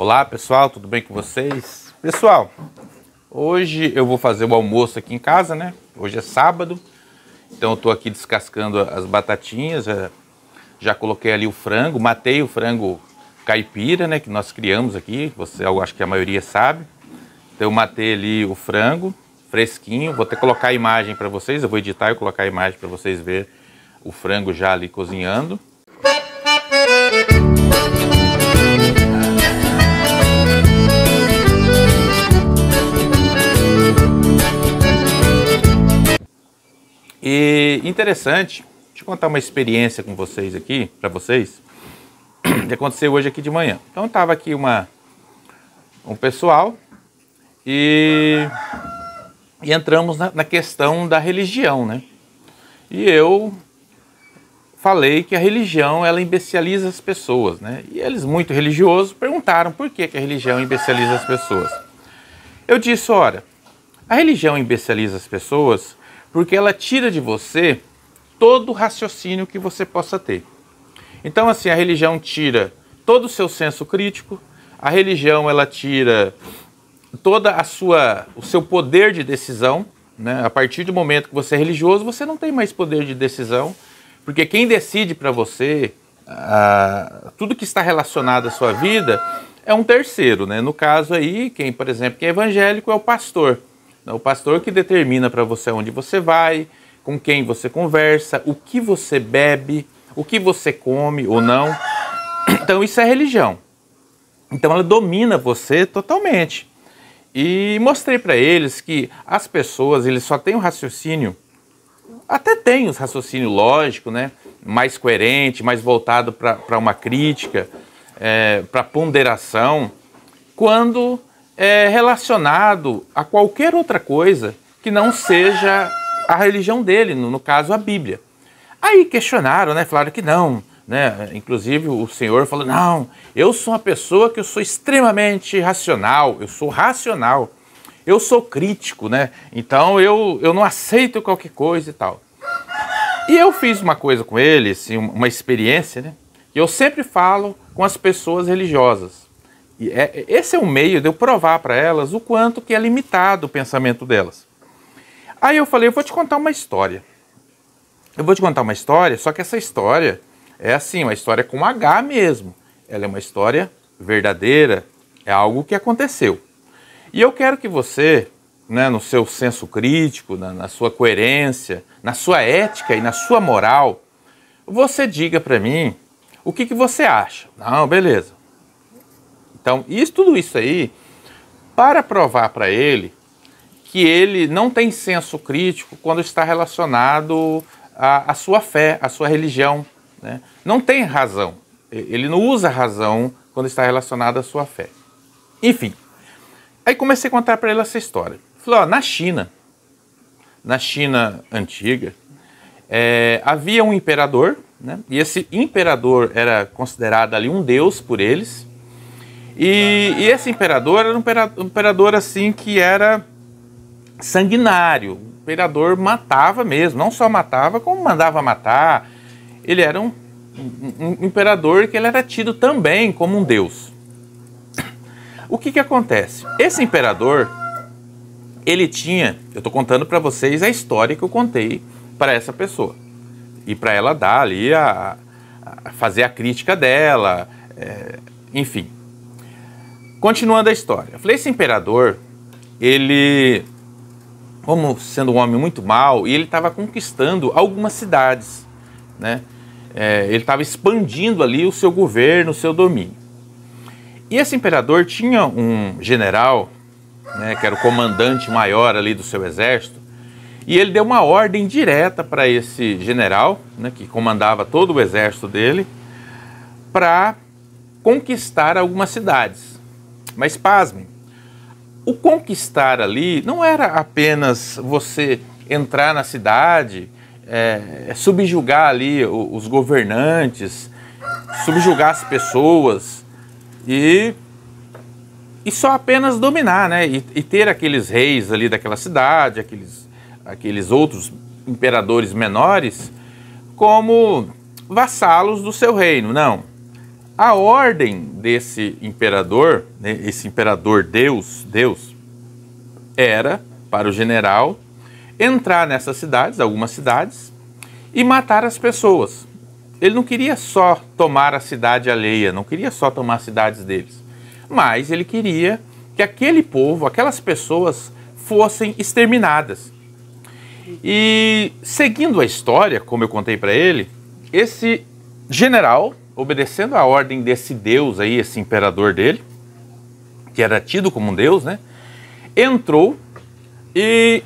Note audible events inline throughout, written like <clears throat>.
Olá pessoal, tudo bem com vocês? Pessoal, hoje eu vou fazer o almoço aqui em casa, né? Hoje é sábado, então eu tô aqui descascando as batatinhas, é, já coloquei ali o frango, matei o frango caipira, né? Que nós criamos aqui, você, eu acho que a maioria sabe. Então eu matei ali o frango, fresquinho, vou até colocar a imagem para vocês, eu vou editar e colocar a imagem para vocês verem o frango já ali cozinhando. E interessante, deixa eu contar uma experiência com vocês aqui, para vocês, <clears throat> que aconteceu hoje aqui de manhã. Então estava aqui uma um pessoal e, e entramos na, na questão da religião, né? E eu falei que a religião ela imbecializa as pessoas, né? E eles muito religiosos perguntaram por que, que a religião imbecializa as pessoas. Eu disse, olha, a religião imbecializa as pessoas porque ela tira de você todo o raciocínio que você possa ter. Então, assim, a religião tira todo o seu senso crítico, a religião ela tira toda a sua o seu poder de decisão, né? A partir do momento que você é religioso, você não tem mais poder de decisão, porque quem decide para você a, tudo que está relacionado à sua vida é um terceiro, né? No caso aí, quem, por exemplo, quem é evangélico é o pastor. É o pastor que determina para você onde você vai, com quem você conversa, o que você bebe, o que você come ou não. <coughs> Então isso é religião. Então ela domina você totalmente. E mostrei para eles que as pessoas, eles só têm o um raciocínio, até tem o um raciocínio lógico, né? mais coerente, mais voltado para uma crítica, é, para ponderação, quando é, relacionado a qualquer outra coisa que não seja a religião dele, no, no caso a Bíblia. Aí questionaram, né? Falaram que não, né? Inclusive o senhor falou: "Não, eu sou uma pessoa que eu sou extremamente racional, eu sou racional. Eu sou crítico, né? Então eu, eu não aceito qualquer coisa e tal". E eu fiz uma coisa com ele, assim, uma experiência, né? Que eu sempre falo com as pessoas religiosas. E é, esse é um meio de eu provar para elas o quanto que é limitado o pensamento delas. Aí eu falei, eu vou te contar uma história. Eu vou te contar uma história, só que essa história é assim, uma história com H mesmo. Ela é uma história verdadeira, é algo que aconteceu. E eu quero que você, né, no seu senso crítico, na, na sua coerência, na sua ética e na sua moral, você diga para mim o que, que você acha. Não, beleza. Então, isso, tudo isso aí, para provar para ele que ele não tem senso crítico quando está relacionado à, sua fé, à sua religião. Né? Não tem razão. Ele não usa razão quando está relacionado à sua fé. Enfim, aí comecei a contar para ele essa história. Falei, ó, na China, na China antiga, é, havia um imperador, né? e esse imperador era considerado ali um deus por eles, e, e esse imperador era um imperador, um imperador assim que era sanguinário. O imperador matava mesmo, não só matava, como mandava matar. Ele era um, um, um imperador que ele era tido também como um deus. O que, que acontece? Esse imperador, ele tinha, eu estou contando para vocês a história que eu contei para essa pessoa. E para ela dar ali a, a, fazer a crítica dela, é, enfim. Continuando a história, eu falei, esse imperador, ele, como sendo um homem muito mau, e ele estava conquistando algumas cidades, né? É, ele estava expandindo ali o seu governo, o seu domínio. E esse imperador tinha um general, né, que era o comandante maior ali do seu exército, e ele deu uma ordem direta para esse general, né, que comandava todo o exército dele, para conquistar algumas cidades. Mas pasmem, o conquistar ali não era apenas você entrar na cidade, é, é subjugar ali os governantes, subjugar as pessoas e, e só apenas dominar, né? E, e ter aqueles reis ali daquela cidade, aqueles, aqueles outros imperadores menores como vassalos do seu reino. Não. A ordem desse imperador, né, esse imperador Deus, Deus, era para o general entrar nessas cidades, algumas cidades, e matar as pessoas. Ele não queria só tomar a cidade alheia, não queria só tomar as cidades deles, mas ele queria que aquele povo, aquelas pessoas fossem exterminadas. E seguindo a história, como eu contei para ele, esse general obedecendo a ordem desse Deus aí, esse imperador dele, que era tido como um Deus, né? Entrou e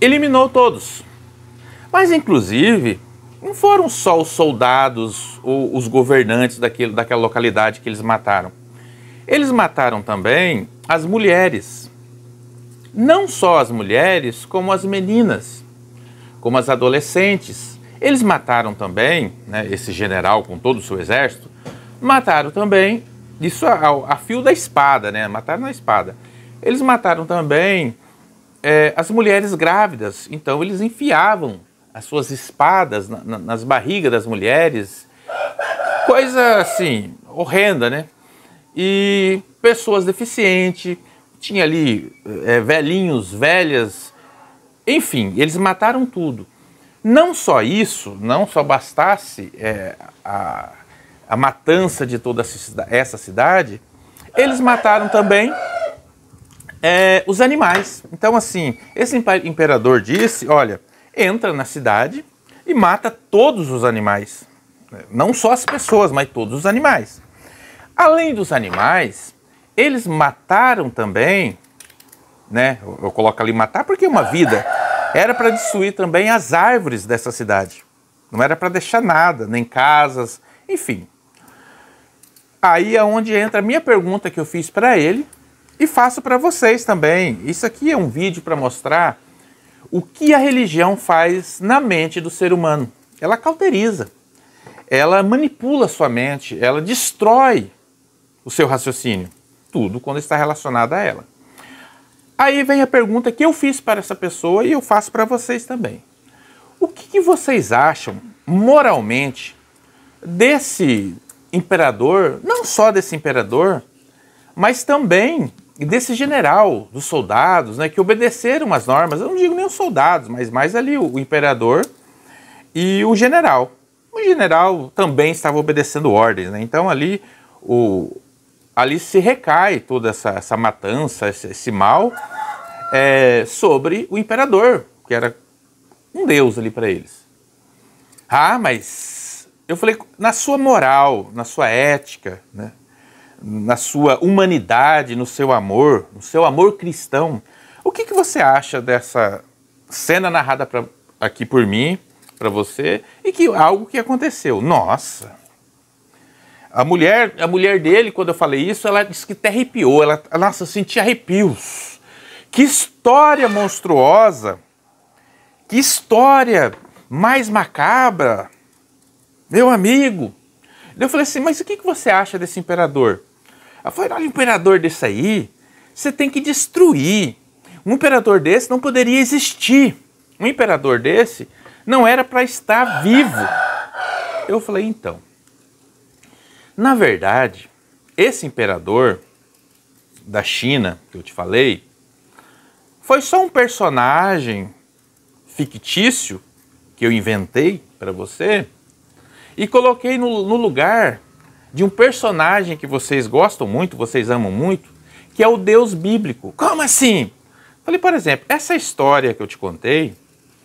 eliminou todos. Mas, inclusive, não foram só os soldados ou os governantes daquele, daquela localidade que eles mataram. Eles mataram também as mulheres. Não só as mulheres, como as meninas, como as adolescentes eles mataram também, né, esse general com todo o seu exército, mataram também, isso a, a fio da espada, né? Mataram na espada. Eles mataram também é, as mulheres grávidas, então eles enfiavam as suas espadas na, na, nas barrigas das mulheres, coisa assim, horrenda, né? E pessoas deficientes, tinha ali é, velhinhos, velhas, enfim, eles mataram tudo. Não só isso, não só bastasse é, a, a, matança de toda essa cidade, eles mataram também é, os animais. Então, assim, esse imperador disse: olha, entra na cidade e mata todos os animais. Não só as pessoas, mas todos os animais. Além dos animais, eles mataram também, né? Eu, eu coloco ali matar porque é uma vida era para destruir também as árvores dessa cidade. Não era para deixar nada, nem casas, enfim. Aí é onde entra a minha pergunta que eu fiz para ele e faço para vocês também. Isso aqui é um vídeo para mostrar o que a religião faz na mente do ser humano. Ela cauteriza, ela manipula sua mente, ela destrói o seu raciocínio. Tudo quando está relacionado a ela. Aí vem a pergunta que eu fiz para essa pessoa e eu faço para vocês também. O que, que vocês acham moralmente desse imperador, não só desse imperador, mas também desse general, dos soldados, né, que obedeceram as normas. Eu não digo nem os soldados, mas mais ali o imperador e o general. O general também estava obedecendo ordens, né? Então ali o, ali se recai toda essa, essa matança, esse, esse mal, é, sobre o imperador, que era um deus ali para eles. Ah, mas eu falei, na sua moral, na sua ética, né? na sua humanidade, no seu amor, no seu amor cristão, o que, que você acha dessa cena narrada pra, aqui por mim, para você, e que algo que aconteceu? Nossa! A mulher, a mulher dele, quando eu falei isso, ela disse que até arrepiou. Ela, nossa, eu senti arrepios. Que história monstruosa! Que história mais macabra! Meu amigo! Eu falei assim, mas o que, que você acha desse imperador? Ela falou, olha, imperador desse aí, você tem que destruir. Um imperador desse não poderia existir. Um imperador desse não era para estar vivo. Eu falei, então. Na verdade, esse imperador da China que eu te falei foi só um personagem fictício que eu inventei para você e coloquei no, no lugar de um personagem que vocês gostam muito, vocês amam muito, que é o Deus bíblico. Como assim? Falei, por exemplo, essa história que eu te contei,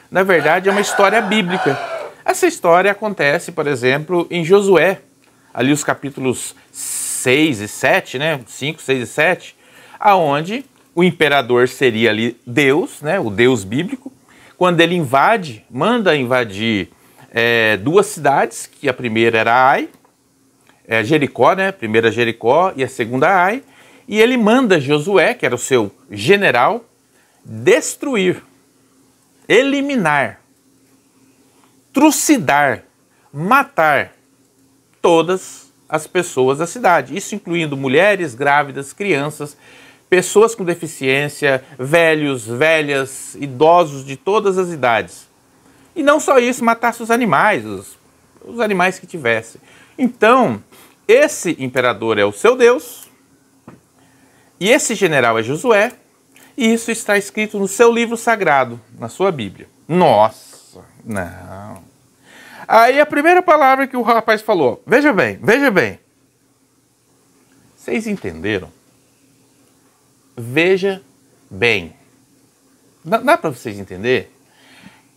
na verdade é uma história bíblica. Essa história acontece, por exemplo, em Josué, ali os capítulos 6 e 7, né? 5, 6 e 7, aonde o imperador seria ali Deus, né? O Deus bíblico. Quando ele invade, manda invadir é, duas cidades, que a primeira era Ai, é, Jericó, né? A primeira Jericó e a segunda Ai. E ele manda Josué, que era o seu general, destruir, eliminar, trucidar, matar todas as pessoas da cidade, isso incluindo mulheres, grávidas, crianças, pessoas com deficiência, velhos, velhas, idosos de todas as idades. E não só isso, matasse os animais, os, os animais que tivesse. Então, esse imperador é o seu Deus, e esse general é Josué, e isso está escrito no seu livro sagrado, na sua Bíblia. Nossa, não. Aí a primeira palavra que o rapaz falou, veja bem, veja bem. Vocês entenderam? Veja bem. Dá, dá para vocês entender?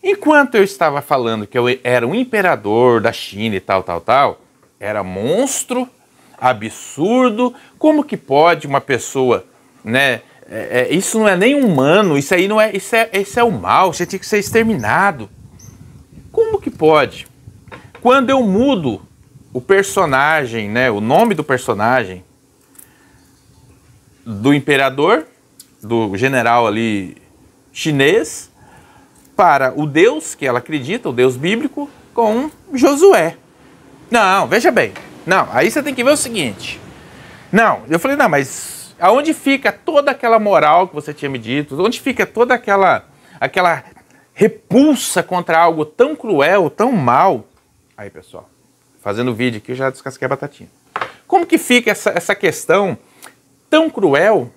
Enquanto eu estava falando que eu era um imperador da China e tal, tal, tal, era monstro, absurdo. Como que pode uma pessoa, né? É, é, isso não é nem humano, isso aí não é, isso é, isso é o mal, você tinha que ser exterminado. Como que pode? Quando eu mudo o personagem, né, o nome do personagem do imperador, do general ali chinês, para o Deus que ela acredita, o Deus bíblico, com Josué. Não, veja bem. Não, aí você tem que ver o seguinte. Não, eu falei, não, mas aonde fica toda aquela moral que você tinha me dito? Onde fica toda aquela aquela repulsa contra algo tão cruel, tão mal? Aí, pessoal, fazendo vídeo aqui, eu já descasquei a batatinha. Como que fica essa, essa questão tão cruel,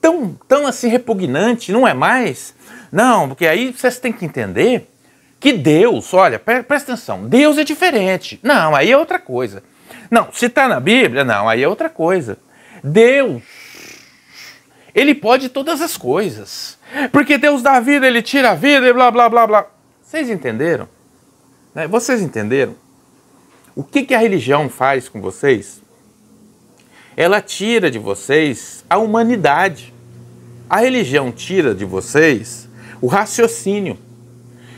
tão, tão assim repugnante, não é mais? Não, porque aí vocês têm que entender que Deus, olha, pre presta atenção, Deus é diferente. Não, aí é outra coisa. Não, se está na Bíblia, não, aí é outra coisa. Deus, ele pode todas as coisas. Porque Deus dá a vida, ele tira a vida e blá, blá, blá, blá. Vocês entenderam? Né? Vocês entenderam? O que, que a religião faz com vocês? Ela tira de vocês a humanidade. A religião tira de vocês o raciocínio.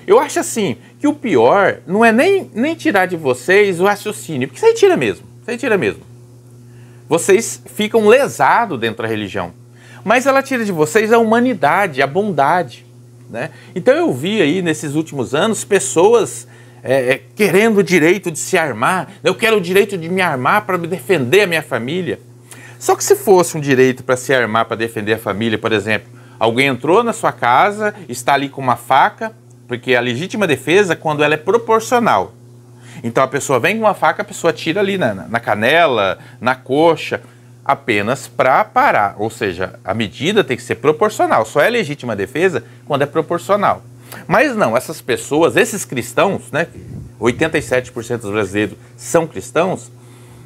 Eu acho assim que o pior não é nem, nem tirar de vocês o raciocínio, porque você tira mesmo, você tira mesmo. Vocês ficam lesados dentro da religião. Mas ela tira de vocês a humanidade, a bondade. Né? Então eu vi aí nesses últimos anos pessoas é, é, querendo o direito de se armar, eu quero o direito de me armar para defender a minha família. Só que se fosse um direito para se armar para defender a família, por exemplo, alguém entrou na sua casa, está ali com uma faca, porque a legítima defesa, quando ela é proporcional, então a pessoa vem com uma faca, a pessoa tira ali na, na canela, na coxa, apenas para parar. Ou seja, a medida tem que ser proporcional. Só é legítima defesa quando é proporcional. Mas não, essas pessoas, esses cristãos, né, 87% dos brasileiros são cristãos,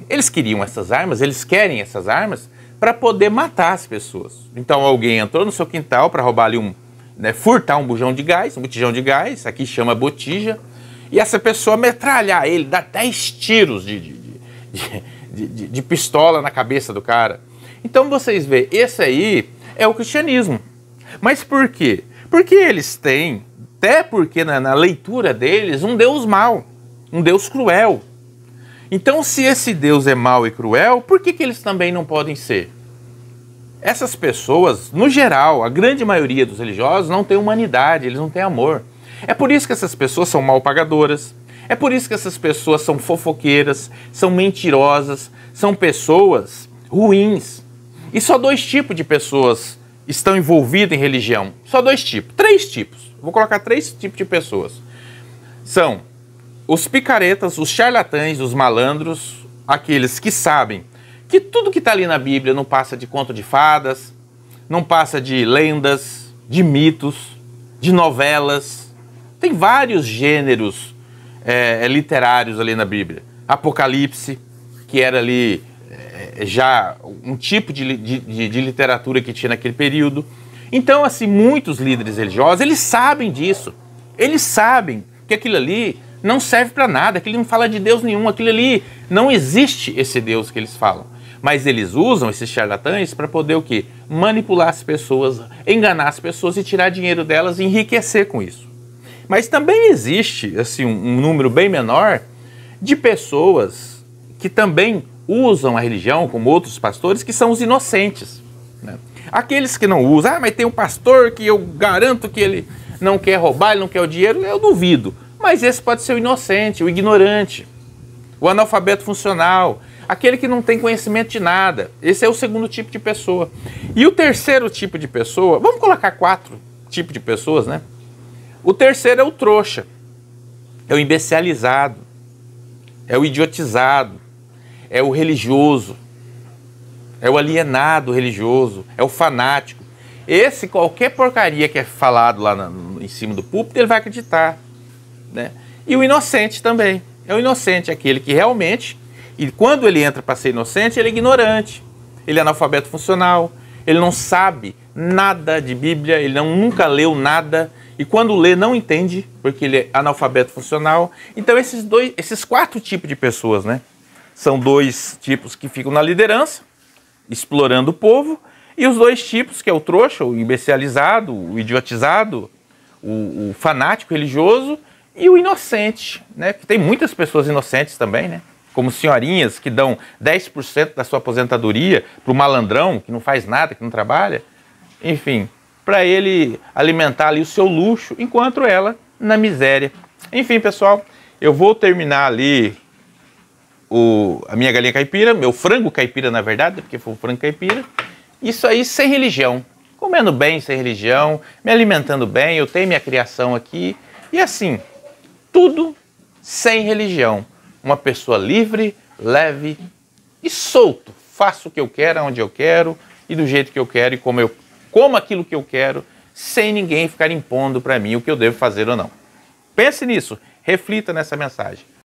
eles queriam essas armas, eles querem essas armas para poder matar as pessoas. Então alguém entrou no seu quintal para roubar ali um, né, furtar um bujão de gás, um botijão de gás, aqui chama botija, e essa pessoa metralhar ele, dar 10 tiros de, de, de, de, de pistola na cabeça do cara. Então vocês veem, esse aí é o cristianismo. Mas por quê? Porque eles têm até porque na, na leitura deles, um Deus mau, um Deus cruel. Então, se esse Deus é mau e cruel, por que, que eles também não podem ser? Essas pessoas, no geral, a grande maioria dos religiosos não tem humanidade, eles não têm amor. É por isso que essas pessoas são mal pagadoras, é por isso que essas pessoas são fofoqueiras, são mentirosas, são pessoas ruins. E só dois tipos de pessoas estão envolvidas em religião. Só dois tipos, três tipos. Vou colocar três tipos de pessoas. São os picaretas, os charlatães, os malandros, aqueles que sabem que tudo que está ali na Bíblia não passa de conto de fadas, não passa de lendas, de mitos, de novelas. Tem vários gêneros é, é literários ali na Bíblia. Apocalipse, que era ali é, é já um tipo de, de, de literatura que tinha naquele período então, assim, muitos líderes religiosos, eles sabem disso. Eles sabem que aquilo ali não serve para nada, aquilo não fala de Deus nenhum, aquilo ali não existe esse Deus que eles falam. Mas eles usam esses charlatães para poder o quê? Manipular as pessoas, enganar as pessoas e tirar dinheiro delas e enriquecer com isso. Mas também existe assim um, um número bem menor de pessoas que também usam a religião, como outros pastores, que são os inocentes. Aqueles que não usam, ah, mas tem um pastor que eu garanto que ele não quer roubar, ele não quer o dinheiro, eu duvido. Mas esse pode ser o inocente, o ignorante, o analfabeto funcional, aquele que não tem conhecimento de nada. Esse é o segundo tipo de pessoa. E o terceiro tipo de pessoa, vamos colocar quatro tipos de pessoas, né? O terceiro é o trouxa, é o imbecilizado, é o idiotizado, é o religioso, é o alienado religioso, é o fanático. Esse, qualquer porcaria que é falado lá na, em cima do púlpito, ele vai acreditar. Né? E o inocente também. É o inocente, aquele que realmente, e quando ele entra para ser inocente, ele é ignorante, ele é analfabeto funcional, ele não sabe nada de Bíblia, ele não, nunca leu nada, e quando lê não entende, porque ele é analfabeto funcional. Então esses dois, esses quatro tipos de pessoas, né? São dois tipos que ficam na liderança explorando o povo, e os dois tipos, que é o trouxa, o imbecilizado, o idiotizado, o, o fanático religioso e o inocente, né? Que tem muitas pessoas inocentes também, né? Como senhorinhas que dão 10% da sua aposentadoria para o malandrão que não faz nada, que não trabalha. Enfim, para ele alimentar ali o seu luxo, enquanto ela na miséria. Enfim, pessoal, eu vou terminar ali o, a minha galinha caipira, meu frango caipira, na verdade, porque foi um frango caipira. Isso aí sem religião, comendo bem, sem religião, me alimentando bem, eu tenho minha criação aqui. E assim, tudo sem religião. Uma pessoa livre, leve e solto. Faço o que eu quero, onde eu quero e do jeito que eu quero e como eu como aquilo que eu quero, sem ninguém ficar impondo para mim o que eu devo fazer ou não. Pense nisso, reflita nessa mensagem.